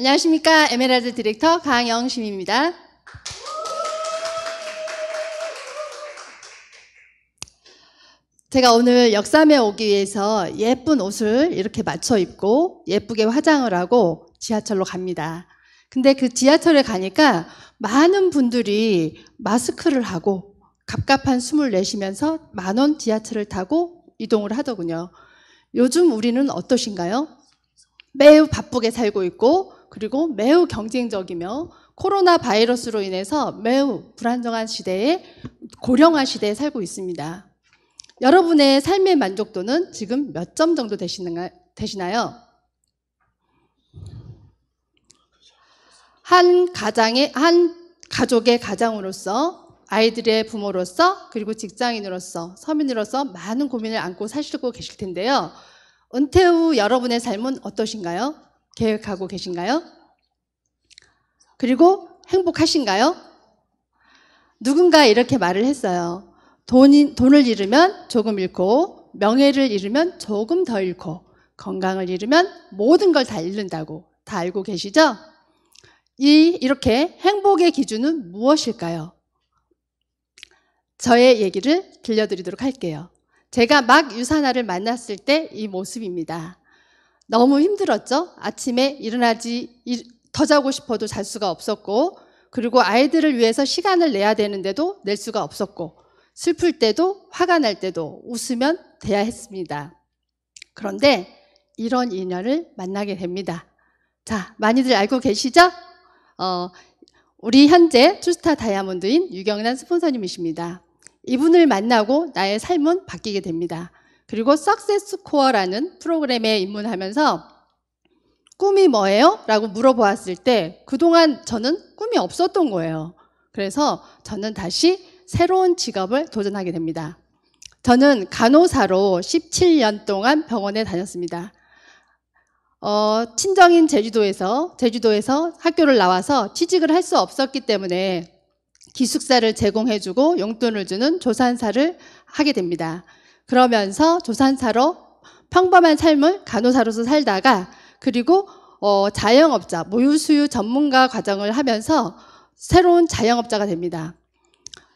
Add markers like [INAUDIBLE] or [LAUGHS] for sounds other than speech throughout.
안녕하십니까. 에메랄드 디렉터 강영심입니다. 제가 오늘 역삼에 오기 위해서 예쁜 옷을 이렇게 맞춰 입고 예쁘게 화장을 하고 지하철로 갑니다. 근데 그 지하철에 가니까 많은 분들이 마스크를 하고 갑갑한 숨을 내쉬면서 만원 지하철을 타고 이동을 하더군요. 요즘 우리는 어떠신가요? 매우 바쁘게 살고 있고 그리고 매우 경쟁적이며 코로나 바이러스로 인해서 매우 불안정한 시대에 고령화 시대에 살고 있습니다. 여러분의 삶의 만족도는 지금 몇 점 정도 되시나요? 한 가장의 한 가족의 가장으로서 아이들의 부모로서 그리고 직장인으로서 서민으로서 많은 고민을 안고 사시고 계실 텐데요. 은퇴 후 여러분의 삶은 어떠신가요? 계획하고 계신가요? 그리고 행복하신가요? 누군가 이렇게 말을 했어요. 돈 돈을 잃으면 조금 잃고, 명예를 잃으면 조금 더 잃고, 건강을 잃으면 모든 걸 다 잃는다고 다 알고 계시죠? 이, 이렇게 행복의 기준은 무엇일까요? 저의 얘기를 들려드리도록 할게요. 제가 막 유산아를 만났을 때 이 모습입니다. 너무 힘들었죠. 아침에 일어나지 더 자고 싶어도 잘 수가 없었고 그리고 아이들을 위해서 시간을 내야 되는데도 낼 수가 없었고 슬플 때도 화가 날 때도 웃으면 돼야 했습니다. 그런데 이런 인연을 만나게 됩니다. 자, 많이들 알고 계시죠? 어, 우리 현재 투스타 다이아몬드인 유경란 스폰서님이십니다. 이분을 만나고 나의 삶은 바뀌게 됩니다. 그리고 석세스 코어라는 프로그램에 입문하면서 꿈이 뭐예요? 라고 물어보았을 때 그동안 저는 꿈이 없었던 거예요. 그래서 저는 다시 새로운 직업을 도전하게 됩니다. 저는 간호사로 17년 동안 병원에 다녔습니다. 어, 친정인 제주도에서 제주도에서 학교를 나와서 취직을 할 수 없었기 때문에 기숙사를 제공해주고 용돈을 주는 조산사를 하게 됩니다. 그러면서 조산사로 평범한 삶을 간호사로서 살다가 그리고 어, 자영업자, 모유수유 전문가 과정을 하면서 새로운 자영업자가 됩니다.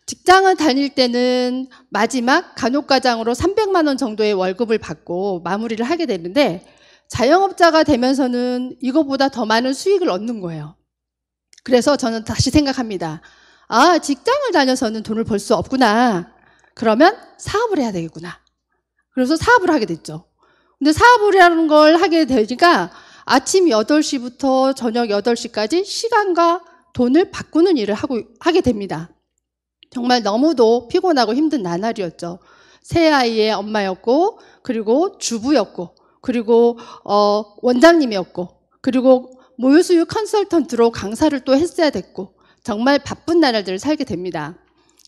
직장을 다닐 때는 마지막 간호과장으로 300만 원 정도의 월급을 받고 마무리를 하게 되는데 자영업자가 되면서는 이거보다 더 많은 수익을 얻는 거예요. 그래서 저는 다시 생각합니다. 아, 직장을 다녀서는 돈을 벌 수 없구나. 그러면 사업을 해야 되겠구나. 그래서 사업을 하게 됐죠. 근데 사업을하는걸 하게 되니까 아침 8시부터 저녁 8시까지 시간과 돈을 바꾸는 일을 하고, 하게 됩니다. 정말 너무도 피곤하고 힘든 나날이었죠. 새 아이의 엄마였고, 그리고 주부였고, 그리고, 어, 원장님이었고, 그리고 모유수유 컨설턴트로 강사를 또 했어야 됐고, 정말 바쁜 나날들을 살게 됩니다.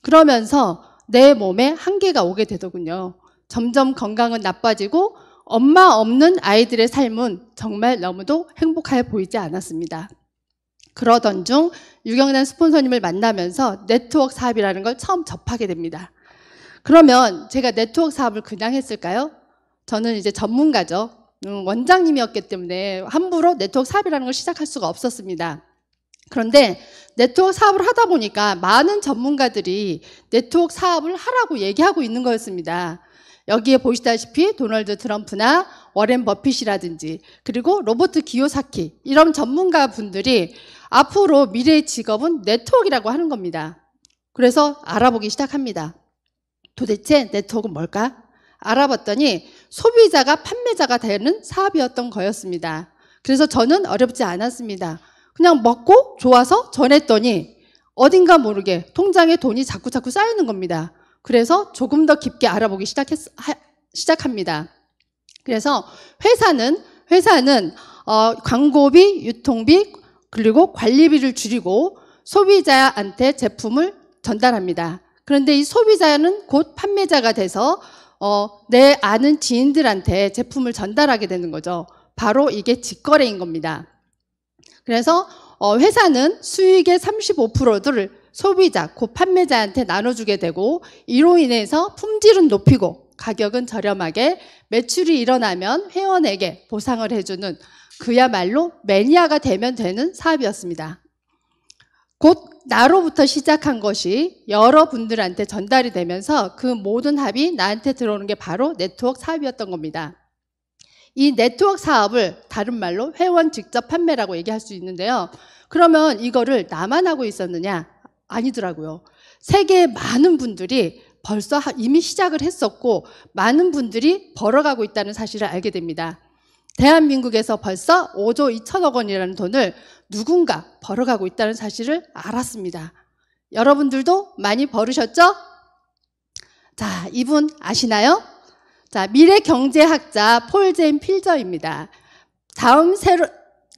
그러면서 내 몸에 한계가 오게 되더군요. 점점 건강은 나빠지고 엄마 없는 아이들의 삶은 정말 너무도 행복해 보이지 않았습니다. 그러던 중 유경란 스폰서님을 만나면서 네트워크 사업이라는 걸 처음 접하게 됩니다. 그러면 제가 네트워크 사업을 그냥 했을까요? 저는 이제 전문가죠. 음, 원장님이었기 때문에 함부로 네트워크 사업이라는 걸 시작할 수가 없었습니다. 그런데 네트워크 사업을 하다 보니까 많은 전문가들이 네트워크 사업을 하라고 얘기하고 있는 거였습니다. 여기에 보시다시피 도널드 트럼프나 워렌 버핏이라든지 그리고 로버트 기요사키 이런 전문가 분들이 앞으로 미래의 직업은 네트워크라고 하는 겁니다. 그래서 알아보기 시작합니다. 도대체 네트워크는 뭘까? 알아봤더니 소비자가 판매자가 되는 사업이었던 거였습니다. 그래서 저는 어렵지 않았습니다. 그냥 먹고 좋아서 전했더니 어딘가 모르게 통장에 돈이 자꾸자꾸 쌓이는 겁니다. 그래서 조금 더 깊게 알아보기 시작했, 하, 시작합니다. 그래서 회사는 회사는 어, 광고비, 유통비 그리고 관리비를 줄이고 소비자한테 제품을 전달합니다. 그런데 이 소비자는 곧 판매자가 돼서 어, 내 아는 지인들한테 제품을 전달하게 되는 거죠. 바로 이게 직거래인 겁니다. 그래서 어, 회사는 수익의 35%를 소비자, 곧 판매자한테 나눠주게 되고 이로 인해서 품질은 높이고 가격은 저렴하게 매출이 일어나면 회원에게 보상을 해주는 그야말로 매니아가 되면 되는 사업이었습니다. 곧 나로부터 시작한 것이 여러분들한테 전달이 되면서 그 모든 합이 나한테 들어오는 게 바로 네트워크 사업이었던 겁니다. 이 네트워크 사업을 다른 말로 회원 직접 판매라고 얘기할 수 있는데요. 그러면 이거를 나만 하고 있었느냐? 아니더라고요. 세계 많은 분들이 벌써 이미 시작을 했었고 많은 분들이 벌어가고 있다는 사실을 알게 됩니다. 대한민국에서 벌써 5조 2천억 원이라는 돈을 누군가 벌어가고 있다는 사실을 알았습니다. 여러분들도 많이 벌으셨죠? 자, 이분 아시나요? 자, 미래 경제학자 폴제인 필저입니다. 다음 새로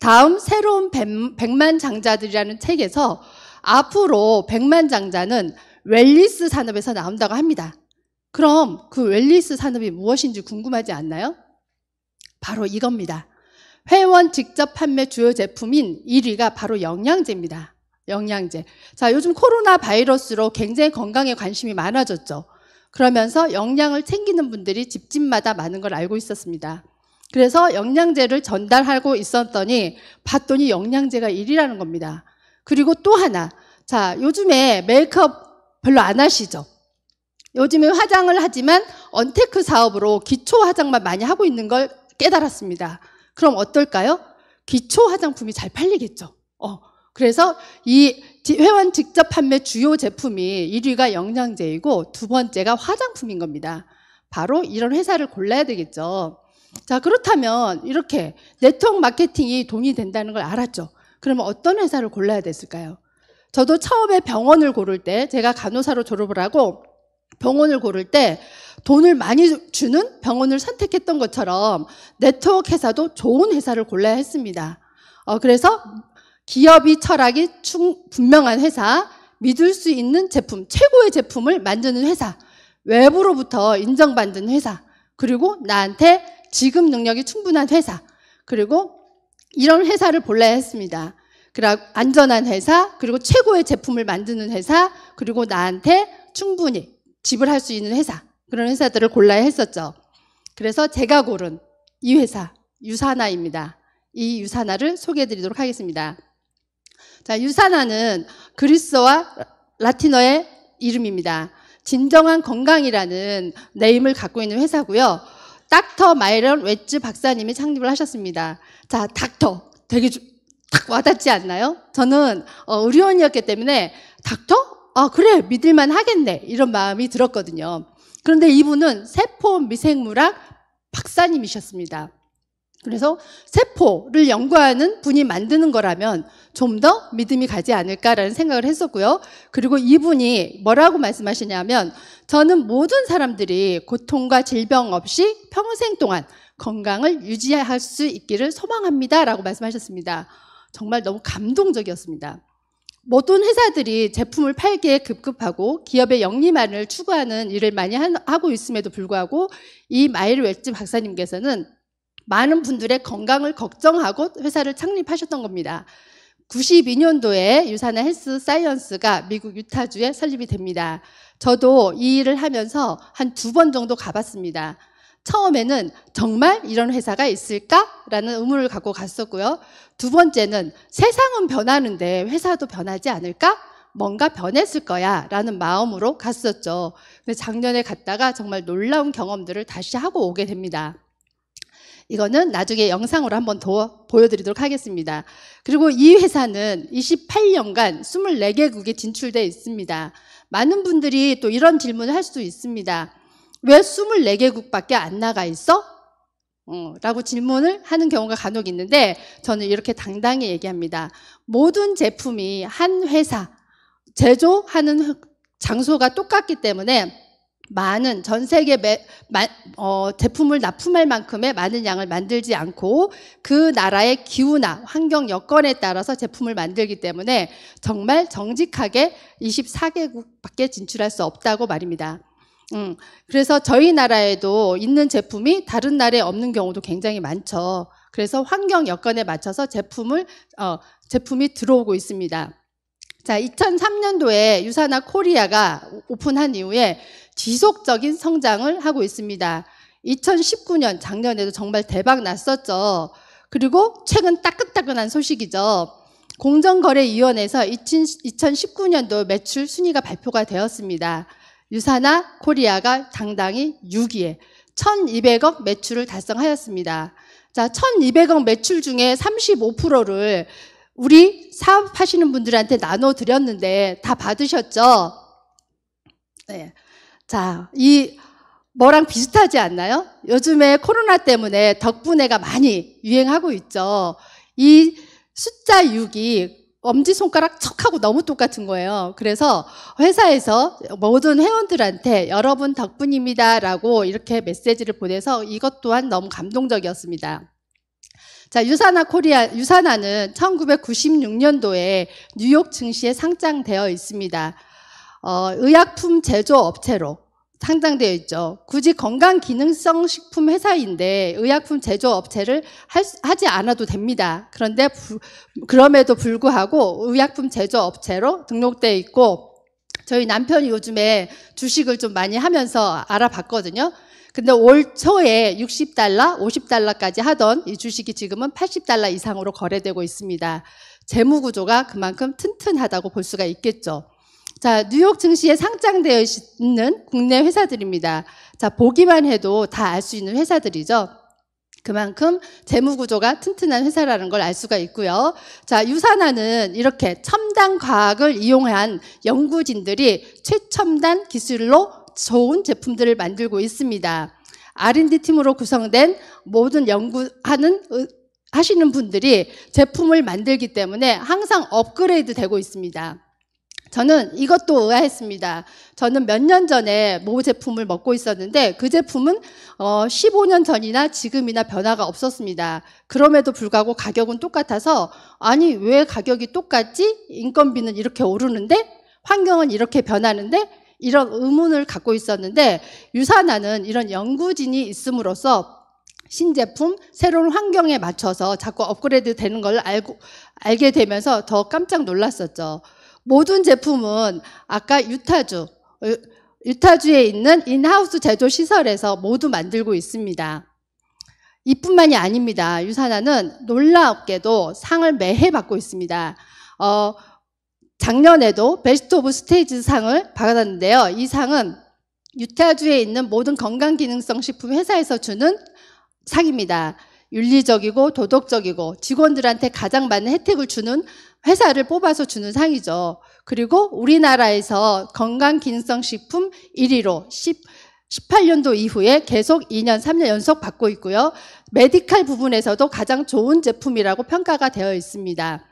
다음 새로운 백만 장자들이라는 책에서 앞으로 백만장자는 웰리스 산업에서 나온다고 합니다. 그럼 그 웰리스 산업이 무엇인지 궁금하지 않나요? 바로 이겁니다. 회원 직접 판매 주요 제품인 1위가 바로 영양제입니다. 영양제. 자, 요즘 코로나 바이러스로 굉장히 건강에 관심이 많아졌죠. 그러면서 영양을 챙기는 분들이 집집마다 많은 걸 알고 있었습니다. 그래서 영양제를 전달하고 있었더니 봤더니 영양제가 1위라는 겁니다. 그리고 또 하나. 자, 요즘에 메이크업 별로 안 하시죠? 요즘에 화장을 하지만 언테크 사업으로 기초 화장만 많이 하고 있는 걸 깨달았습니다. 그럼 어떨까요? 기초 화장품이 잘 팔리겠죠. 어. 그래서 이 회원 직접 판매 주요 제품이 1위가 영양제이고 두 번째가 화장품인 겁니다. 바로 이런 회사를 골라야 되겠죠. 자, 그렇다면 이렇게 네트워크 마케팅이 돈이 된다는 걸 알았죠. 그러면 어떤 회사를 골라야 됐을까요? 저도 처음에 병원을 고를 때 제가 간호사로 졸업을 하고 병원을 고를 때 돈을 많이 주는 병원을 선택했던 것처럼 네트워크 회사도 좋은 회사를 골라야 했습니다. 어, 그래서 기업이 철학이 충, 분명한 회사, 믿을 수 있는 제품, 최고의 제품을 만드는 회사, 외부로부터 인정받는 회사, 그리고 나한테 지급 능력이 충분한 회사, 그리고 이런 회사를 볼래 했습니다. 그리고 안전한 회사, 그리고 최고의 제품을 만드는 회사, 그리고 나한테 충분히 지불할 수 있는 회사, 그런 회사들을 골라야 했었죠. 그래서 제가 고른 이 회사, 유산화입니다이유산화를 소개해 드리도록 하겠습니다. 자, 유산화는그리스와 라틴어의 이름입니다. 진정한 건강이라는 네임을 갖고 있는 회사고요. 닥터 마이런 웨츠 박사님이 창립을 하셨습니다. 자, 닥터. 되게 주, 딱 와닿지 않나요? 저는 어, 의료원이었기 때문에 닥터? 아, 그래. 믿을만 하겠네. 이런 마음이 들었거든요. 그런데 이분은 세포 미생물학 박사님이셨습니다. 그래서 세포를 연구하는 분이 만드는 거라면 좀 더 믿음이 가지 않을까라는 생각을 했었고요. 그리고 이분이 뭐라고 말씀하시냐면 저는 모든 사람들이 고통과 질병 없이 평생 동안 건강을 유지할 수 있기를 소망합니다라고 말씀하셨습니다. 정말 너무 감동적이었습니다. 모든 회사들이 제품을 팔기에 급급하고 기업의 영리만을 추구하는 일을 많이 하고 있음에도 불구하고 이 마일 웹즈 박사님께서는 많은 분들의 건강을 걱정하고 회사를 창립하셨던 겁니다. 92년도에 유산의 헬스 사이언스가 미국 유타주에 설립이 됩니다. 저도 이 일을 하면서 한 두 번 정도 가봤습니다. 처음에는 정말 이런 회사가 있을까라는 의문을 갖고 갔었고요. 두 번째는 세상은 변하는데 회사도 변하지 않을까? 뭔가 변했을 거야 라는 마음으로 갔었죠. 근데 작년에 갔다가 정말 놀라운 경험들을 다시 하고 오게 됩니다. 이거는 나중에 영상으로 한번 더 보여드리도록 하겠습니다. 그리고 이 회사는 28년간 24개국에 진출되어 있습니다. 많은 분들이 또 이런 질문을 할 수 있습니다. 왜 24개국밖에 안 나가 있어? 어, 라고 질문을 하는 경우가 간혹 있는데 저는 이렇게 당당히 얘기합니다. 모든 제품이 한 회사, 제조하는 장소가 똑같기 때문에 많은 전 세계 매, 마, 어, 제품을 납품할 만큼의 많은 양을 만들지 않고 그 나라의 기후나 환경 여건에 따라서 제품을 만들기 때문에 정말 정직하게 24개국밖에 진출할 수 없다고 말입니다. 음, 그래서 저희 나라에도 있는 제품이 다른 나라에 없는 경우도 굉장히 많죠. 그래서 환경 여건에 맞춰서 제품을 어, 제품이 들어오고 있습니다. 자, 2003년도에 유사나 코리아가 오픈한 이후에 지속적인 성장을 하고 있습니다. 2019년 작년에도 정말 대박 났었죠. 그리고 최근 따끈따끈한 소식이죠. 공정거래위원회에서 2019년도 매출 순위가 발표가 되었습니다. 유사나 코리아가 당당히 6위에 1200억 매출을 달성하였습니다. 자, 1200억 매출 중에 35%를 우리 사업하시는 분들한테 나눠드렸는데 다 받으셨죠? 네. 자, 이 뭐랑 비슷하지 않나요? 요즘에 코로나 때문에 덕분에가 많이 유행하고 있죠. 이 숫자 6이 엄지손가락 척하고 너무 똑같은 거예요. 그래서 회사에서 모든 회원들한테 여러분 덕분입니다 라고 이렇게 메시지를 보내서 이것 또한 너무 감동적이었습니다. 자, 유사나 코리아, 유사나는 1996년도에 뉴욕 증시에 상장되어 있습니다. 어, 의약품 제조 업체로 상장되어 있죠. 굳이 건강 기능성 식품 회사인데 의약품 제조 업체를 할, 하지 않아도 됩니다. 그런데 부, 그럼에도 불구하고 의약품 제조 업체로 등록되어 있고 저희 남편이 요즘에 주식을 좀 많이 하면서 알아봤거든요. 근데 올 초에 60달러, 50달러까지 하던 이 주식이 지금은 80달러 이상으로 거래되고 있습니다. 재무 구조가 그만큼 튼튼하다고 볼 수가 있겠죠. 자, 뉴욕 증시에 상장되어 있는 국내 회사들입니다. 자, 보기만 해도 다 알 수 있는 회사들이죠. 그만큼 재무 구조가 튼튼한 회사라는 걸 알 수가 있고요. 자, 유산화는 이렇게 첨단 과학을 이용한 연구진들이 최첨단 기술로 좋은 제품들을 만들고 있습니다. R&D 팀으로 구성된 모든 연구하는 하시는 분들이 제품을 만들기 때문에 항상 업그레이드 되고 있습니다. 저는 이것도 의아했습니다. 저는 몇 년 전에 모 제품을 먹고 있었는데 그 제품은 어 15년 전이나 지금이나 변화가 없었습니다. 그럼에도 불구하고 가격은 똑같아서 아니 왜 가격이 똑같지? 인건비는 이렇게 오르는데 환경은 이렇게 변하는데 이런 의문을 갖고 있었는데 유산화는 이런 연구진이 있음으로써 신제품, 새로운 환경에 맞춰서 자꾸 업그레이드 되는 걸 알고, 알게 되면서 더 깜짝 놀랐었죠. 모든 제품은 아까 유타주, 어, 유타주에 있는 인하우스 제조 시설에서 모두 만들고 있습니다. 이뿐만이 아닙니다. 유산화는 놀랍게도 상을 매해 받고 있습니다. 어, 작년에도 베스트 오브 스테이지 상을 받았는데요. 이 상은 유타주에 있는 모든 건강기능성 식품 회사에서 주는 상입니다. 윤리적이고 도덕적이고 직원들한테 가장 많은 혜택을 주는 회사를 뽑아서 주는 상이죠. 그리고 우리나라에서 건강기능성 식품 1위로 10, 18년도 이후에 계속 2년, 3년 연속 받고 있고요. 메디칼 부분에서도 가장 좋은 제품이라고 평가가 되어 있습니다.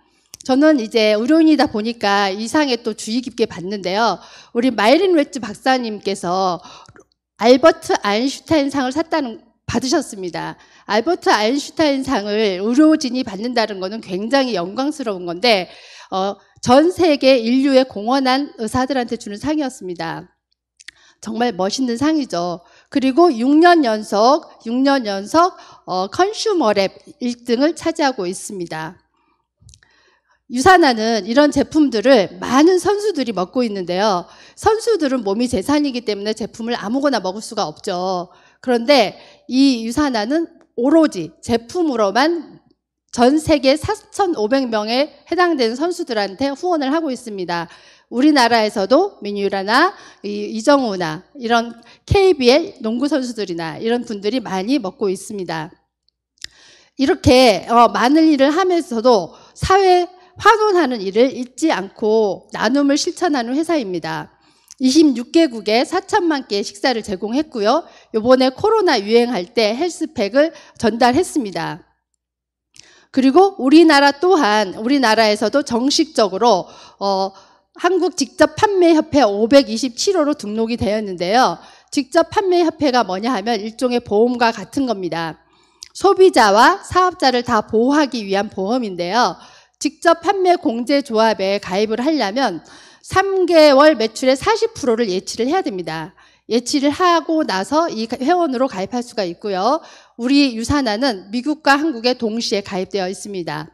저는 이제 의료인이다 보니까 이상에 또 주의 깊게 봤는데요. 우리 마이린 웨츠 박사님께서 알버트 아인슈타인 상을 샀다는 받으셨습니다. 알버트 아인슈타인 상을 의료진이 받는다는 것은 굉장히 영광스러운 건데 어, 전 세계 인류에 공헌한 의사들한테 주는 상이었습니다. 정말 멋있는 상이죠. 그리고 6년 연속 6년 연속 어, 컨슈머랩 1등을 차지하고 있습니다. 유산화는 이런 제품들을 많은 선수들이 먹고 있는데요. 선수들은 몸이 재산이기 때문에 제품을 아무거나 먹을 수가 없죠. 그런데 이 유산화는 오로지 제품으로만 전 세계 4,500명에 해당되는 선수들한테 후원을 하고 있습니다. 우리나라에서도 민유라나 이정우나 이런 KBL 농구 선수들이나 이런 분들이 많이 먹고 있습니다. 이렇게 어, 많은 일을 하면서도 사회 화원하는 일을 잊지 않고 나눔을 실천하는 회사입니다. 26개국에 4천만 개의 식사를 제공했고요. 요번에 코로나 유행할 때 헬스팩을 전달했습니다. 그리고 우리나라 또한 우리나라에서도 정식적으로 어, 한국 직접 판매협회 527호로 등록이 되었는데요. 직접 판매협회가 뭐냐 하면 일종의 보험과 같은 겁니다. 소비자와 사업자를 다 보호하기 위한 보험인데요. 직접 판매 공제 조합에 가입을 하려면 3개월 매출의 40%를 예치를 해야 됩니다. 예치를 하고 나서 이 회원으로 가입할 수가 있고요. 우리 유산화는 미국과 한국에 동시에 가입되어 있습니다.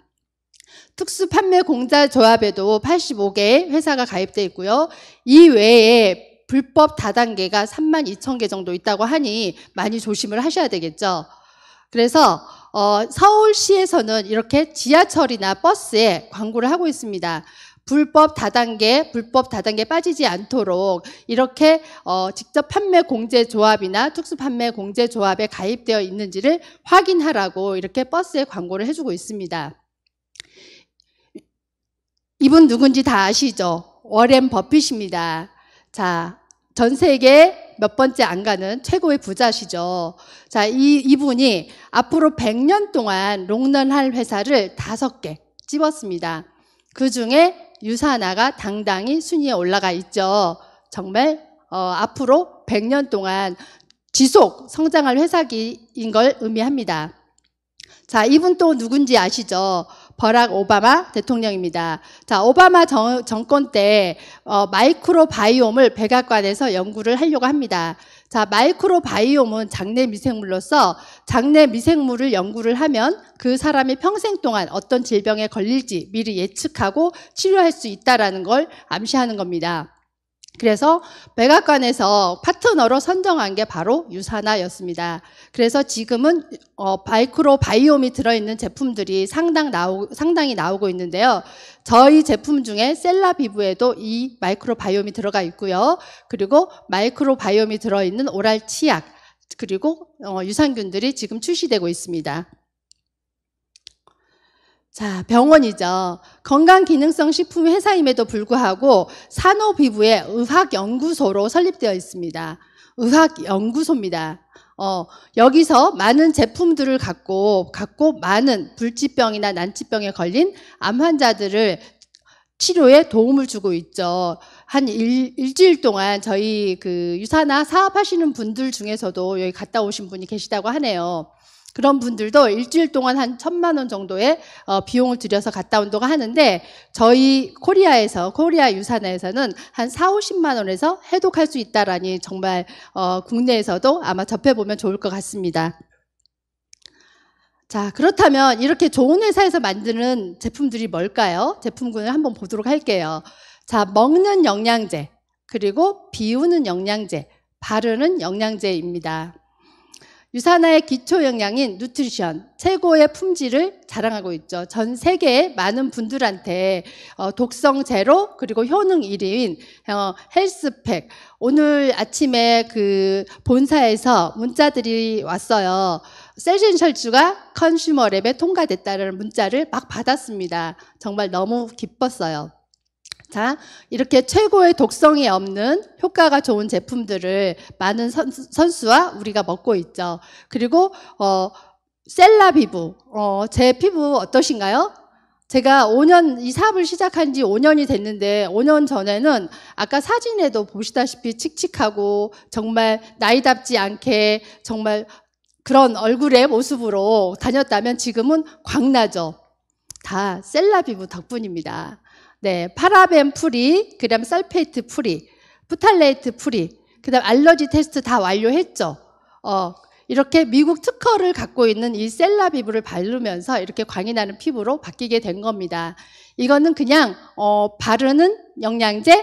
특수 판매 공자 조합에도 85개 회사가 가입되어 있고요. 이 외에 불법 다단계가 3만 2천 개 정도 있다고 하니 많이 조심을 하셔야 되겠죠. 그래서 어, 서울시에서는 이렇게 지하철이나 버스에 광고를 하고 있습니다. 불법 다단계, 불법 다단계 빠지지 않도록 이렇게 어, 직접 판매 공제 조합이나 특수 판매 공제 조합에 가입되어 있는지를 확인하라고 이렇게 버스에 광고를 해주고 있습니다. 이분 누군지 다 아시죠? 워렌 버핏입니다. 자, 전 세계 몇 번째 안 가는 최고의 부자시죠. 자, 이, 이분이 앞으로 100년 동안 롱런 할 회사를 다섯 개 집었습니다. 그 중에 유사나가 당당히 순위에 올라가 있죠. 정말 어, 앞으로 100년 동안 지속 성장할 회사기인 걸 의미합니다. 자, 이분 또 누군지 아시죠? 버락 오바마 대통령입니다. 자, 오바마 정, 정권 때 어, 마이크로 바이옴을 백악관에서 연구를 하려고 합니다. 자, 마이크로 바이옴은 장내 미생물로서 장내 미생물을 연구를 하면 그 사람이 평생 동안 어떤 질병에 걸릴지 미리 예측하고 치료할 수 있다라는 걸 암시하는 겁니다. 그래서 백악관에서 파트너로 선정한 게 바로 유사나였습니다. 그래서 지금은 어, 바이크로 바이옴이 들어있는 제품들이 상당 나오, 상당히 나오고 있는데요. 저희 제품 중에 셀라비브에도 이 마이크로 바이옴이 들어가 있고요. 그리고 마이크로 바이옴이 들어있는 오랄 치약, 그리고 어, 유산균들이 지금 출시되고 있습니다. 자, 병원이죠. 건강기능성 식품 회사임에도 불구하고 산호비부의 의학연구소로 설립되어 있습니다. 의학연구소입니다. 어, 여기서 많은 제품들을 갖고, 갖고 많은 불치병이나 난치병에 걸린 암 환자들을 치료에 도움을 주고 있죠. 한 일, 일주일 동안 저희 그 유사나 사업하시는 분들 중에서도 여기 갔다 오신 분이 계시다고 하네요. 그런 분들도 일주일 동안 한 천만 원 정도의 어, 비용을 들여서 갔다 온다고 하는데 저희 코리아에서 코리아 유산에서는한 4, 50만 원에서 해독할 수 있다라니 정말 어, 국내에서도 아마 접해보면 좋을 것 같습니다. 자, 그렇다면 이렇게 좋은 회사에서 만드는 제품들이 뭘까요? 제품군을 한번 보도록 할게요. 자, 먹는 영양제, 그리고 비우는 영양제, 바르는 영양제입니다. 유산화의 기초 영양인 뉴트리션 최고의 품질을 자랑하고 있죠. 전 세계의 많은 분들한테 어, 독성 제로 그리고 효능 1위인 어, 헬스팩 오늘 아침에 그 본사에서 문자들이 왔어요. 셀젠셜주가 컨슈머랩에 통과됐다는 문자를 막 받았습니다. 정말 너무 기뻤어요. 자, 이렇게 최고의 독성이 없는 효과가 좋은 제품들을 많은 선수, 와 우리가 먹고 있죠. 그리고, 어, 셀라 피부. 어, 제 피부 어떠신가요? 제가 5년, 이 사업을 시작한 지 5년이 됐는데, 5년 전에는 아까 사진에도 보시다시피 칙칙하고, 정말 나이답지 않게, 정말 그런 얼굴의 모습으로 다녔다면 지금은 광나죠. 다 셀라 피부 덕분입니다. 네, 파라벤 프리, 그다음 살페이트 프리, 부탈레이트 프리, 그다음 알러지 테스트 다 완료했죠. 어, 이렇게 미국 특허를 갖고 있는 이 셀라비브를 바르면서 이렇게 광이 나는 피부로 바뀌게 된 겁니다. 이거는 그냥 어, 바르는 영양제,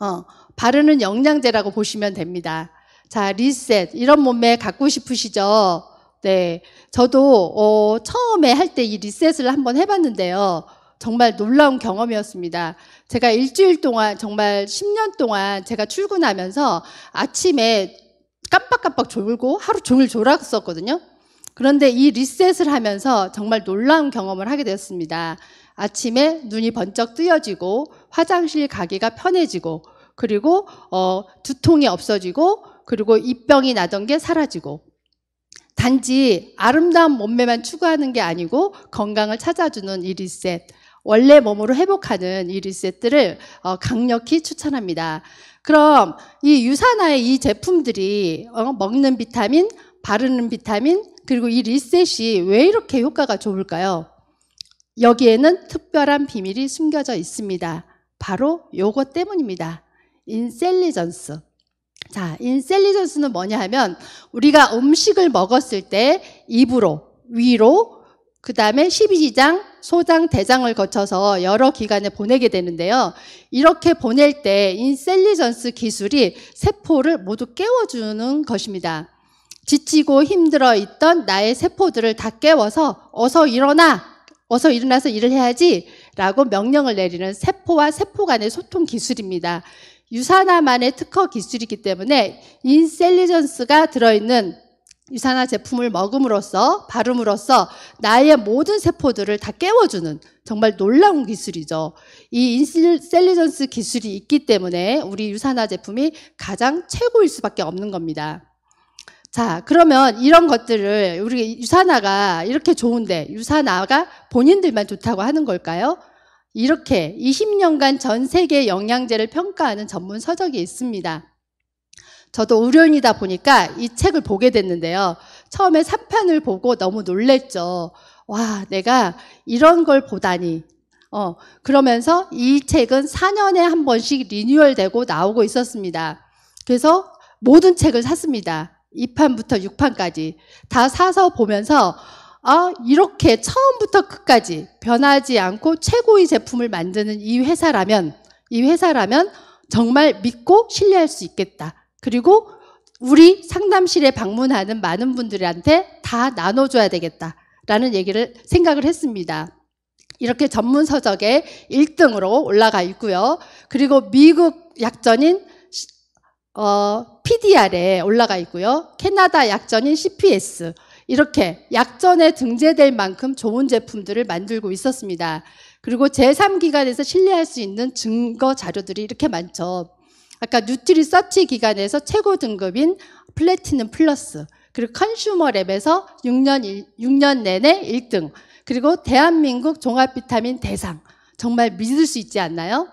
어, 바르는 영양제라고 보시면 됩니다. 자, 리셋 이런 몸매 갖고 싶으시죠? 네, 저도 어, 처음에 할 때 이 리셋을 한번 해봤는데요. 정말 놀라운 경험이었습니다. 제가 일주일 동안 정말 10년 동안 제가 출근하면서 아침에 깜빡깜빡 졸고 하루 종일 졸았었거든요. 그런데 이 리셋을 하면서 정말 놀라운 경험을 하게 되었습니다. 아침에 눈이 번쩍 뜨여지고 화장실 가기가 편해지고 그리고 어, 두통이 없어지고 그리고 입병이 나던 게 사라지고 단지 아름다운 몸매만 추구하는 게 아니고 건강을 찾아주는 이 리셋 원래 몸으로 회복하는 이 리셋들을 어, 강력히 추천합니다. 그럼 이 유산화의 이 제품들이 어, 먹는 비타민, 바르는 비타민, 그리고 이 리셋이 왜 이렇게 효과가 좋을까요? 여기에는 특별한 비밀이 숨겨져 있습니다. 바로 요것 때문입니다. 인셀리전스. 자, 인셀리전스는 뭐냐 하면 우리가 음식을 먹었을 때 입으로, 위로, 그 다음에 12지장, 소장, 대장을 거쳐서 여러 기관에 보내게 되는데요. 이렇게 보낼 때 인셀리전스 기술이 세포를 모두 깨워주는 것입니다. 지치고 힘들어 있던 나의 세포들을 다 깨워서 어서 일어나, 어서 일어나서 일을 해야지 라고 명령을 내리는 세포와 세포 간의 소통 기술입니다. 유산화만의 특허 기술이기 때문에 인셀리전스가 들어있는 이산화 제품을 먹음으로써 바름으로써 나의 모든 세포들을 다 깨워주는 정말 놀라운 기술이죠. 이 인셀리전스 기술이 있기 때문에 우리 유산화 제품이 가장 최고일 수밖에 없는 겁니다. 자, 그러면 이런 것들을 우리 유산화가 이렇게 좋은데 유산화가 본인들만 좋다고 하는 걸까요? 이렇게 20년간 전 세계 영양제를 평가하는 전문 서적이 있습니다. 저도 우료인이다 보니까 이 책을 보게 됐는데요. 처음에 3편을 보고 너무 놀랬죠. 와, 내가 이런 걸 보다니. 어, 그러면서 이 책은 4년에 한 번씩 리뉴얼 되고 나오고 있었습니다. 그래서 모든 책을 샀습니다. 2판부터 6판까지. 다 사서 보면서, 아, 이렇게 처음부터 끝까지 변하지 않고 최고의 제품을 만드는 이 회사라면, 이 회사라면 정말 믿고 신뢰할 수 있겠다. 그리고 우리 상담실에 방문하는 많은 분들한테 다 나눠줘야 되겠다라는 얘기를 생각을 했습니다. 이렇게 전문 서적에 1등으로 올라가 있고요. 그리고 미국 약전인 어, PDR에 올라가 있고요. 캐나다 약전인 CPS 이렇게 약전에 등재될 만큼 좋은 제품들을 만들고 있었습니다. 그리고 제3기관에서 신뢰할 수 있는 증거 자료들이 이렇게 많죠. 아까 뉴트리 서치 기관에서 최고 등급인 플래티넘 플러스 그리고 컨슈머 랩에서 6년, 6년 내내 1등 그리고 대한민국 종합 비타민 대상 정말 믿을 수 있지 않나요?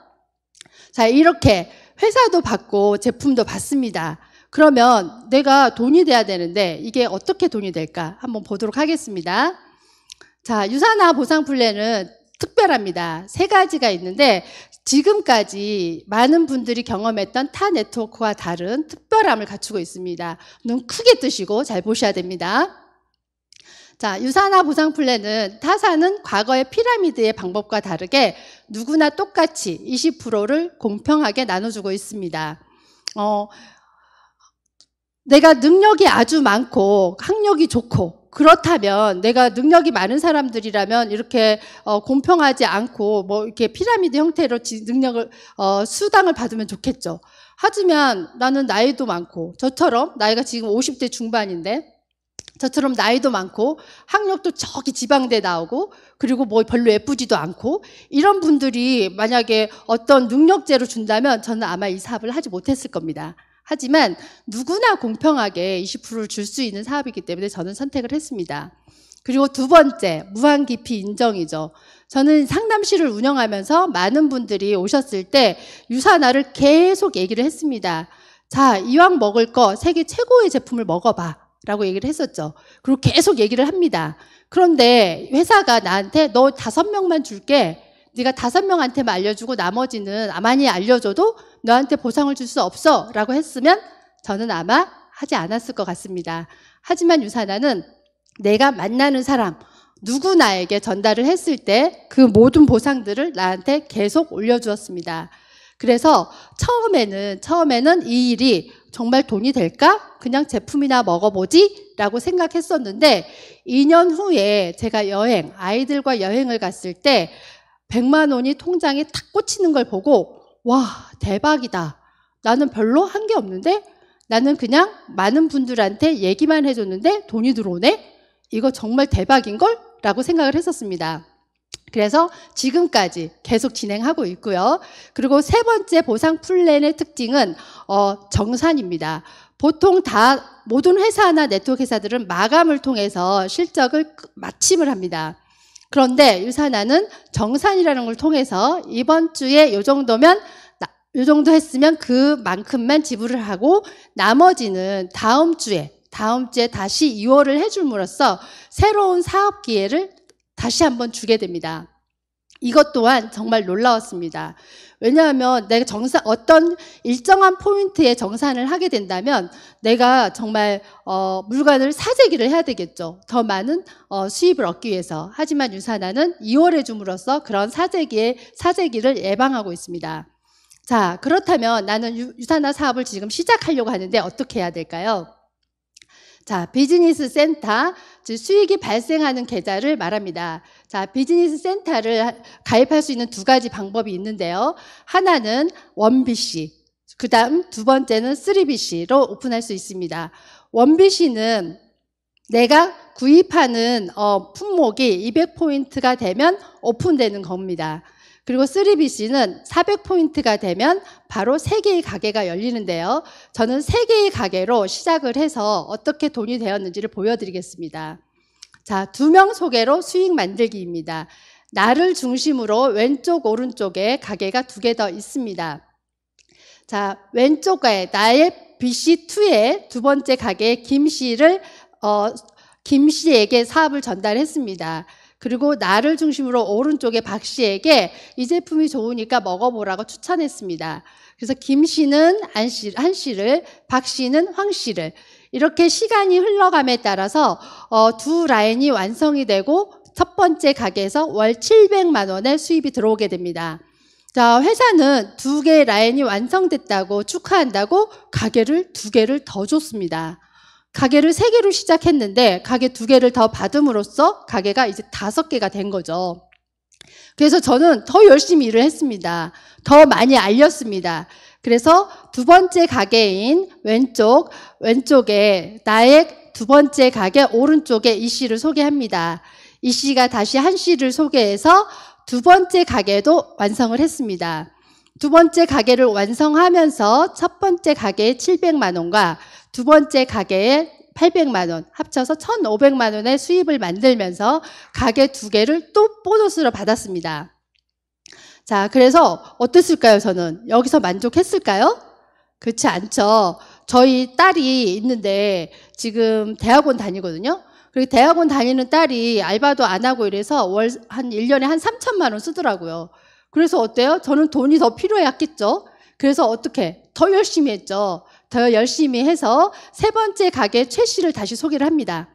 자 이렇게 회사도 받고 제품도 받습니다. 그러면 내가 돈이 돼야 되는데 이게 어떻게 돈이 될까 한번 보도록 하겠습니다. 자, 유산화 보상 플랜은 특별합니다. 세 가지가 있는데 지금까지 많은 분들이 경험했던 타 네트워크와 다른 특별함을 갖추고 있습니다. 눈 크게 뜨시고 잘 보셔야 됩니다. 자, 유산화 보상 플랜은 타사는 과거의 피라미드의 방법과 다르게 누구나 똑같이 20%를 공평하게 나눠주고 있습니다. 어, 내가 능력이 아주 많고 학력이 좋고 그렇다면 내가 능력이 많은 사람들이라면 이렇게 어, 공평하지 않고 뭐 이렇게 피라미드 형태로 지, 능력을 어, 수당을 받으면 좋겠죠. 하지만 나는 나이도 많고 저처럼 나이가 지금 50대 중반인데 저처럼 나이도 많고 학력도 저기 지방대 나오고 그리고 뭐 별로 예쁘지도 않고 이런 분들이 만약에 어떤 능력제로 준다면 저는 아마 이 사업을 하지 못했을 겁니다. 하지만 누구나 공평하게 20%를 줄 수 있는 사업이기 때문에 저는 선택을 했습니다. 그리고 두 번째, 무한 깊이 인정이죠. 저는 상담실을 운영하면서 많은 분들이 오셨을 때 유산화를 계속 얘기를 했습니다. 자, 이왕 먹을 거 세계 최고의 제품을 먹어봐. 라고 얘기를 했었죠. 그리고 계속 얘기를 합니다. 그런데 회사가 나한테 너 다섯 명만 줄게. 네가 다섯 명한테만 알려주고 나머지는 아만이 알려줘도 너한테 보상을 줄 수 없어 라고 했으면 저는 아마 하지 않았을 것 같습니다. 하지만 유사나는 내가 만나는 사람, 누구나에게 전달을 했을 때 그 모든 보상들을 나한테 계속 올려주었습니다. 그래서 처음에는, 처음에는 이 일이 정말 돈이 될까? 그냥 제품이나 먹어보지? 라고 생각했었는데 2년 후에 제가 여행, 아이들과 여행을 갔을 때 100만 원이 통장에 탁 꽂히는 걸 보고 와, 대박이다. 나는 별로 한 게 없는데 나는 그냥 많은 분들한테 얘기만 해줬는데 돈이 들어오네? 이거 정말 대박인걸? 라고 생각을 했었습니다. 그래서 지금까지 계속 진행하고 있고요. 그리고 세 번째 보상 플랜의 특징은 어, 정산입니다. 보통 다 모든 회사나 네트워크 회사들은 마감을 통해서 실적을 마침을 합니다. 그런데 유산화는 정산이라는 걸 통해서 이번 주에 요 정도면 요 정도 했으면 그만큼만 지불을 하고 나머지는 다음 주에 다음 주에 다시 이월을 해줌으로써 새로운 사업 기회를 다시 한번 주게 됩니다. 이것 또한 정말 놀라웠습니다. 왜냐하면 내가 정산 어떤 일정한 포인트에 정산을 하게 된다면 내가 정말 어, 물건을 사재기를 해야 되겠죠. 더 많은 어, 수입을 얻기 위해서. 하지만 유산화는 2월에 줌으로써 그런 사재기의 사재기를 예방하고 있습니다. 자, 그렇다면 나는 유, 유산화 사업을 지금 시작하려고 하는데 어떻게 해야 될까요? 자, 비즈니스 센터, 즉 수익이 발생하는 계좌를 말합니다. 자, 비즈니스 센터를 가입할 수 있는 두 가지 방법이 있는데요. 하나는 원비씨, 그 다음 두 번째는 3BC로 오픈할 수 있습니다. 원비씨는 내가 구입하는 어, 품목이 200포인트가 되면 오픈되는 겁니다. 그리고 3BC는 400포인트가 되면 바로 3개의 가게가 열리는데요. 저는 3개의 가게로 시작을 해서 어떻게 돈이 되었는지를 보여드리겠습니다. 자, 두 명 소개로 수익 만들기입니다. 나를 중심으로 왼쪽, 오른쪽에 가게가 두 개 더 있습니다. 자, 왼쪽에 나의 BC2의 두 번째 가게 김씨를, 어, 김씨에게 사업을 전달했습니다. 그리고 나를 중심으로 오른쪽에 박 씨에게 이 제품이 좋으니까 먹어보라고 추천했습니다. 그래서 김 씨는 안 씨, 한 씨를, 박 씨는 황 씨를 이렇게 시간이 흘러감에 따라서 어, 두 라인이 완성이 되고 첫 번째 가게에서 월 700만 원의 수입이 들어오게 됩니다. 자, 회사는 두 개의 라인이 완성됐다고 축하한다고 가게를 두 개를 더 줬습니다. 가게를 세 개로 시작했는데 가게 두 개를 더 받음으로써 가게가 이제 다섯 개가 된 거죠. 그래서 저는 더 열심히 일을 했습니다. 더 많이 알렸습니다. 그래서 두 번째 가게인 왼쪽, 왼쪽에 나의 두 번째 가게 오른쪽에 이 씨를 소개합니다. 이 씨가 다시 한 씨를 소개해서 두 번째 가게도 완성을 했습니다. 두 번째 가게를 완성하면서 첫 번째 가게에 700만 원과 두 번째 가게에 800만 원 합쳐서 1,500만 원의 수입을 만들면서 가게 두 개를 또 보너스로 받았습니다. 자, 그래서 어땠을까요, 저는? 여기서 만족했을까요? 그렇지 않죠. 저희 딸이 있는데 지금 대학원 다니거든요. 그리고 대학원 다니는 딸이 알바도 안 하고 이래서 월 한 1년에 한 3천만 원 쓰더라고요. 그래서 어때요? 저는 돈이 더 필요했겠죠? 그래서 어떻게? 더 열심히 했죠. 더 열심히 해서 세 번째 가게 최 씨를 다시 소개를 합니다.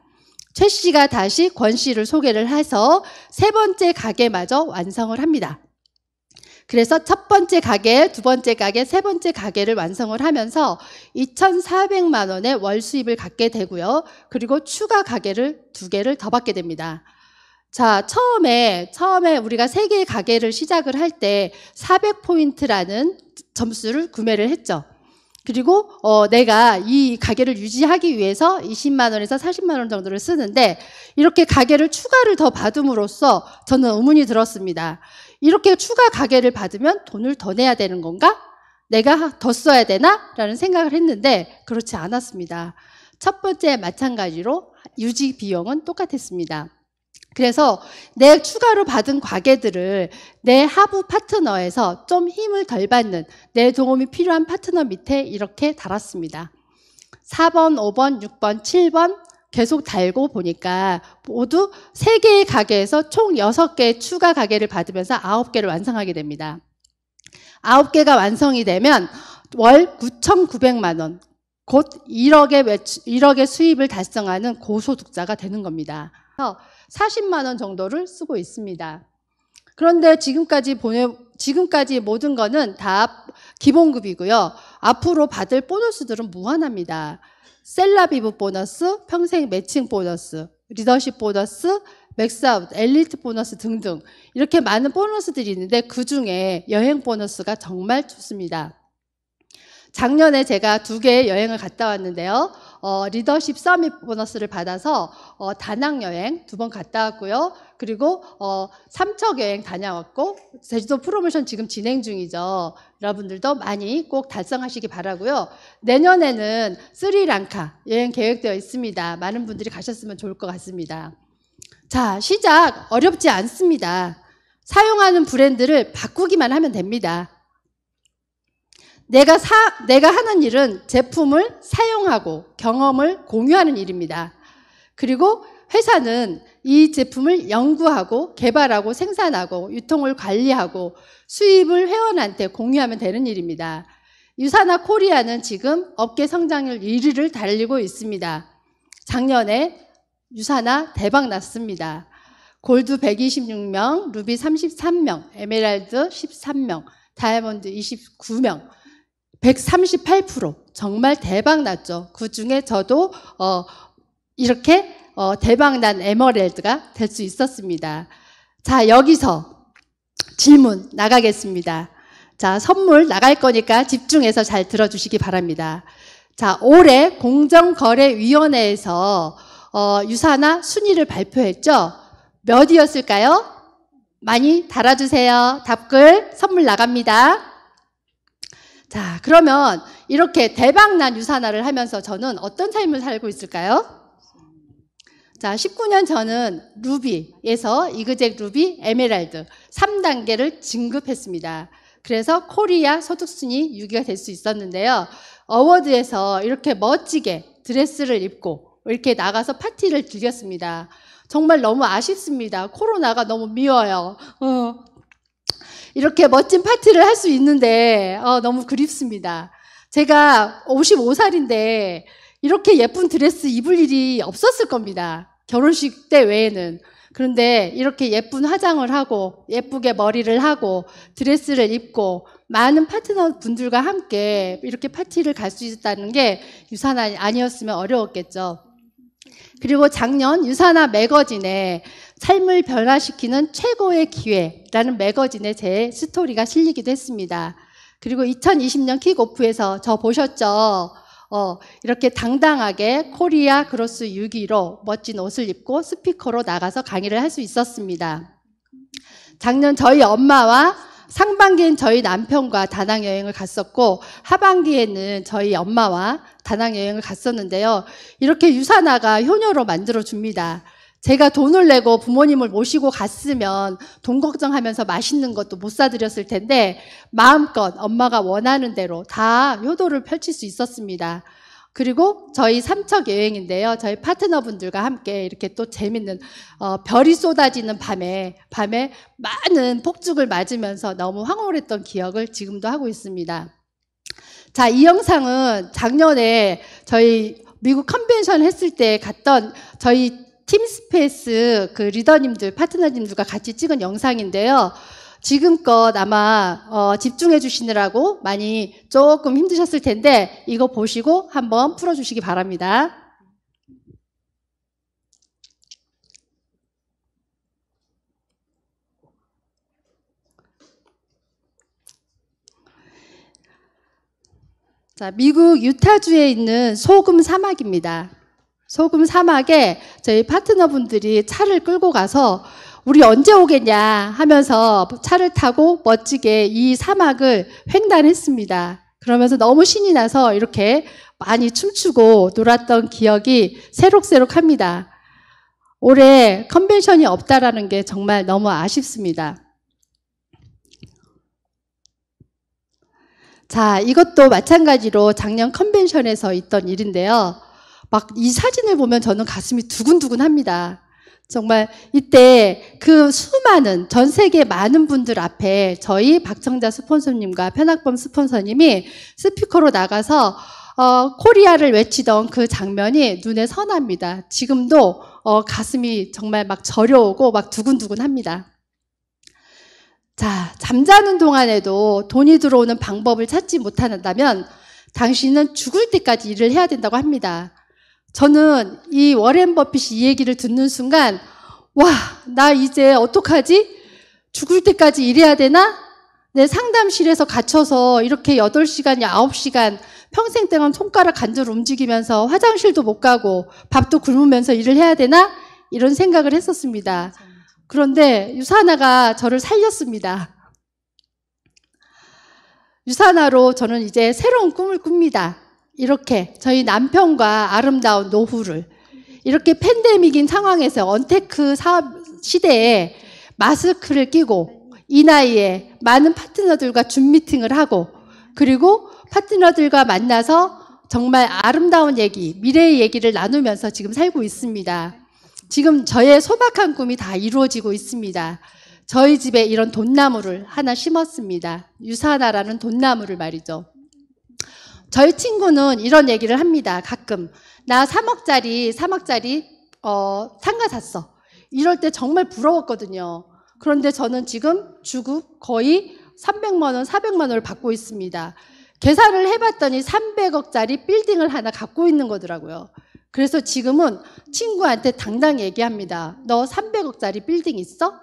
최 씨가 다시 권 씨를 소개를 해서 세 번째 가게마저 완성을 합니다. 그래서 첫 번째 가게, 두 번째 가게, 세 번째 가게를 완성을 하면서 2,400만 원의 월 수입을 갖게 되고요. 그리고 추가 가게를 두 개를 더 받게 됩니다. 자, 처음에, 처음에 우리가 세 개의 가게를 시작을 할 때 400포인트라는 점수를 구매를 했죠. 그리고 어 내가 이 가게를 유지하기 위해서 20만 원에서 40만 원 정도를 쓰는데 이렇게 가게를 추가를 더 받음으로써 저는 의문이 들었습니다. 이렇게 추가 가게를 받으면 돈을 더 내야 되는 건가? 내가 더 써야 되나? 라는 생각을 했는데 그렇지 않았습니다. 첫 번째 마찬가지로 유지 비용은 똑같았습니다. 그래서 내 추가로 받은 과제들을 내 하부 파트너에서 좀 힘을 덜 받는 내 도움이 필요한 파트너 밑에 이렇게 달았습니다. 4번, 5번, 6번, 7번 계속 달고 보니까 모두 3개의 가게에서 총 6개의 추가 가게를 받으면서 9개를 완성하게 됩니다. 9개가 완성이 되면 월 9,900만 원, 곧 1억의, 외추, 1억의 수입을 달성하는 고소득자가 되는 겁니다. 그래서 40만 원 정도를 쓰고 있습니다. 그런데 지금까지 보내 지금까지 모든 거는 다 기본급이고요. 앞으로 받을 보너스들은 무한합니다. 셀라비브 보너스, 평생 매칭 보너스, 리더십 보너스, 맥스아웃, 엘리트 보너스 등등 이렇게 많은 보너스들이 있는데 그 중에 여행 보너스가 정말 좋습니다. 작년에 제가 두 개의 여행을 갔다 왔는데요. 어, 리더십 서밋 보너스를 받아서 어, 다낭 여행 두 번 갔다 왔고요. 그리고 어, 삼척 여행 다녀왔고 제주도 프로모션 지금 진행 중이죠. 여러분들도 많이 꼭 달성하시기 바라고요. 내년에는 스리랑카 여행 계획되어 있습니다. 많은 분들이 가셨으면 좋을 것 같습니다. 자, 시작 어렵지 않습니다. 사용하는 브랜드를 바꾸기만 하면 됩니다. 내가 사, 내가 하는 일은 제품을 사용하고 경험을 공유하는 일입니다. 그리고 회사는 이 제품을 연구하고 개발하고 생산하고 유통을 관리하고 수입을 회원한테 공유하면 되는 일입니다. 유사나 코리아는 지금 업계 성장률 1위를 달리고 있습니다. 작년에 유사나 대박 났습니다. 골드 126명, 루비 33명, 에메랄드 13명, 다이아몬드 29명, 138% 정말 대박 났죠. 그 중에 저도 어, 이렇게 어, 대박 난 에머랄드가 될 수 있었습니다. 자, 여기서 질문 나가겠습니다. 자, 선물 나갈 거니까 집중해서 잘 들어주시기 바랍니다. 자, 올해 공정거래위원회에서 어, 유사나 순위를 발표했죠. 몇이었을까요? 많이 달아주세요. 답글 선물 나갑니다. 자, 그러면 이렇게 대박난 유산화를 하면서 저는 어떤 삶을 살고 있을까요? 자, 19년 저는 루비에서 이그잭 루비 에메랄드 3단계를 진급했습니다. 그래서 코리아 소득순위 6위가 될 수 있었는데요. 어워드에서 이렇게 멋지게 드레스를 입고 이렇게 나가서 파티를 즐겼습니다. 정말 너무 아쉽습니다. 코로나가 너무 미워요. 어, 이렇게 멋진 파티를 할 수 있는데 어, 너무 그립습니다. 제가 55살인데 이렇게 예쁜 드레스 입을 일이 없었을 겁니다. 결혼식 때 외에는. 그런데 이렇게 예쁜 화장을 하고 예쁘게 머리를 하고 드레스를 입고 많은 파트너 분들과 함께 이렇게 파티를 갈 수 있었다는 게 유산 아니었으면 어려웠겠죠. 그리고 작년 유산화 매거진에 삶을 변화시키는 최고의 기회라는 매거진에 제 스토리가 실리기도 했습니다. 그리고 2020년 킥오프에서 저 보셨죠? 어, 이렇게 당당하게 코리아 그로스 6위로 멋진 옷을 입고 스피커로 나가서 강의를 할 수 있었습니다. 작년 저희 엄마와 상반기엔 저희 남편과 다낭 여행을 갔었고 하반기에는 저희 엄마와 다낭 여행을 갔었는데요. 이렇게 유산화가 효녀로 만들어 줍니다. 제가 돈을 내고 부모님을 모시고 갔으면 돈 걱정하면서 맛있는 것도 못 사드렸을 텐데 마음껏 엄마가 원하는 대로 다 효도를 펼칠 수 있었습니다. 그리고 저희 삼척 여행인데요. 저희 파트너분들과 함께 이렇게 또 재밌는 어, 별이 쏟아지는 밤에 밤에 많은 폭죽을 맞으면서 너무 황홀했던 기억을 지금도 하고 있습니다. 자, 이 영상은 작년에 저희 미국 컨벤션 했을 때 갔던 저희 팀스페이스 그 리더님들, 파트너님들과 같이 찍은 영상인데요. 지금껏 아마 어, 집중해 주시느라고 많이 조금 힘드셨을 텐데 이거 보시고 한번 풀어주시기 바랍니다. 자, 미국 유타주에 있는 소금 사막입니다. 소금 사막에 저희 파트너분들이 차를 끌고 가서 우리 언제 오겠냐 하면서 차를 타고 멋지게 이 사막을 횡단했습니다. 그러면서 너무 신이 나서 이렇게 많이 춤추고 놀았던 기억이 새록새록 합니다. 올해 컨벤션이 없다라는 게 정말 너무 아쉽습니다. 자, 이것도 마찬가지로 작년 컨벤션에서 있던 일인데요. 막 이 사진을 보면 저는 가슴이 두근두근 합니다. 정말 이때 그 수많은 전 세계 많은 분들 앞에 저희 박청자 스폰서님과 편학범 스폰서님이 스피커로 나가서 어, 코리아를 외치던 그 장면이 눈에 선합니다. 지금도 어, 가슴이 정말 막 저려오고 막 두근두근합니다. 자, 잠자는 동안에도 돈이 들어오는 방법을 찾지 못한다면 당신은 죽을 때까지 일을 해야 된다고 합니다. 저는 이 워렌 버핏이 이 얘기를 듣는 순간 와, 나 이제 어떡하지? 죽을 때까지 일해야 되나? 내 상담실에서 갇혀서 이렇게 8시간, 9시간 평생 동안 손가락 간절 움직이면서 화장실도 못 가고 밥도 굶으면서 일을 해야 되나? 이런 생각을 했었습니다. 그런데 유산나가 저를 살렸습니다. 유산나로 저는 이제 새로운 꿈을 꿉니다. 이렇게 저희 남편과 아름다운 노후를 이렇게 팬데믹인 상황에서 언테크 사업 시대에 마스크를 끼고 이 나이에 많은 파트너들과 줌 미팅을 하고 그리고 파트너들과 만나서 정말 아름다운 얘기, 미래의 얘기를 나누면서 지금 살고 있습니다. 지금 저의 소박한 꿈이 다 이루어지고 있습니다. 저희 집에 이런 돈나무를 하나 심었습니다. 유사나라는 돈나무를 말이죠. 저희 친구는 이런 얘기를 합니다. 가끔. 나 3억짜리, 3억짜리, 어, 상가 샀어. 이럴 때 정말 부러웠거든요. 그런데 저는 지금 주급 거의 300만원, 400만원을 받고 있습니다. 계산을 해봤더니 300억짜리 빌딩을 하나 갖고 있는 거더라고요. 그래서 지금은 친구한테 당당 히 얘기합니다. 너 300억짜리 빌딩 있어?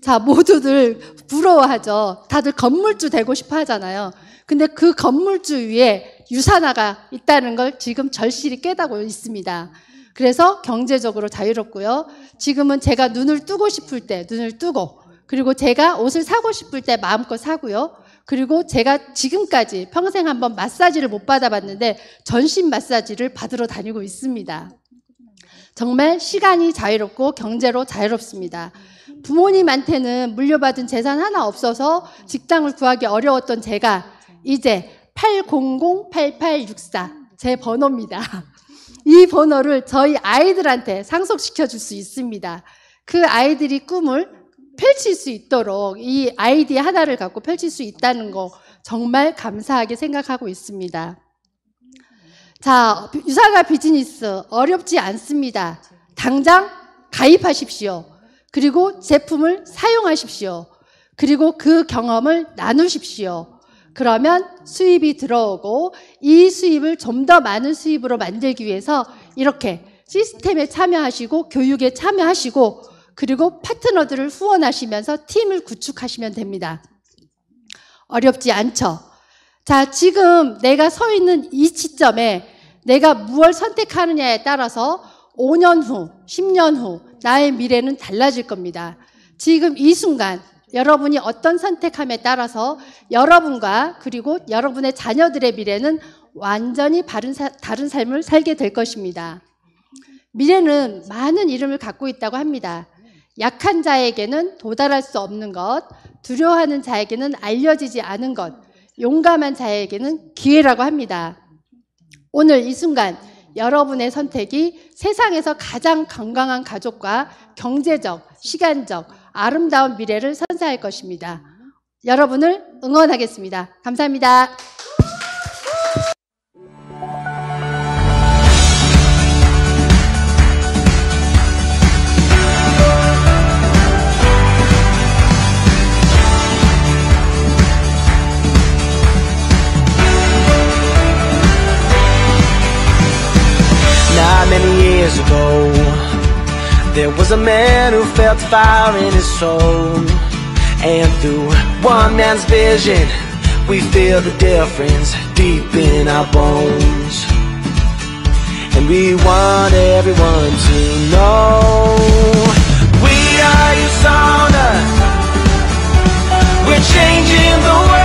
자, 모두들 부러워하죠. 다들 건물주 되고 싶어 하잖아요. 근데 그 건물주위에 유산화가 있다는 걸 지금 절실히 깨닫고 있습니다. 그래서 경제적으로 자유롭고요. 지금은 제가 눈을 뜨고 싶을 때 눈을 뜨고 그리고 제가 옷을 사고 싶을 때 마음껏 사고요. 그리고 제가 지금까지 평생 한번 마사지를 못 받아봤는데 전신 마사지를 받으러 다니고 있습니다. 정말 시간이 자유롭고 경제로 자유롭습니다. 부모님한테는 물려받은 재산 하나 없어서 직장을 구하기 어려웠던 제가 이제 8008864 제 번호입니다. [LAUGHS] 이 번호를 저희 아이들한테 상속시켜 줄 수 있습니다. 그 아이들이 꿈을 펼칠 수 있도록 이 아이디 하나를 갖고 펼칠 수 있다는 거 정말 감사하게 생각하고 있습니다. 자, 유사가 비즈니스 어렵지 않습니다. 당장 가입하십시오. 그리고 제품을 사용하십시오. 그리고 그 경험을 나누십시오. 그러면 수입이 들어오고 이 수입을 좀 더 많은 수입으로 만들기 위해서 이렇게 시스템에 참여하시고 교육에 참여하시고 그리고 파트너들을 후원하시면서 팀을 구축하시면 됩니다. 어렵지 않죠? 자, 지금 내가 서 있는 이지점에 내가 무엇 선택하느냐에 따라서 5년 후, 10년 후 나의 미래는 달라질 겁니다. 지금 이 순간 여러분이 어떤 선택함에 따라서 여러분과 그리고 여러분의 자녀들의 미래는 완전히 다른 삶을 살게 될 것입니다. 미래는 많은 이름을 갖고 있다고 합니다. 약한 자에게는 도달할 수 없는 것, 두려워하는 자에게는 알려지지 않은 것, 용감한 자에게는 기회라고 합니다. 오늘 이 순간 여러분의 선택이 세상에서 가장 건강한 가족과 경제적, 시간적, 아름다운 미래를 선사할 것입니다. 여러분을 응원하겠습니다. 감사합니다. many y e There was a man who felt fire in his soul And through one man's vision We feel the difference deep in our bones And we want everyone to know We are USANA We're changing the world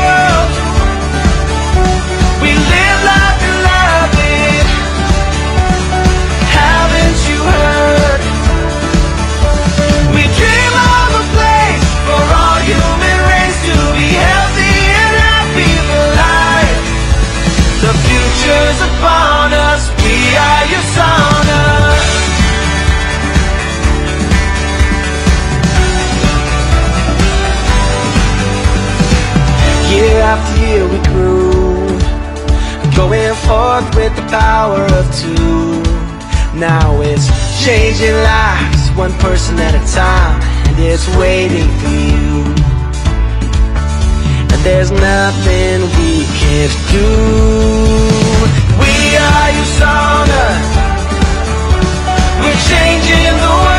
Year after year we grew Going forth with the power of two Now it's changing lives One person at a time And it's waiting for you And there's nothing we can't do We are USANA We're changing the world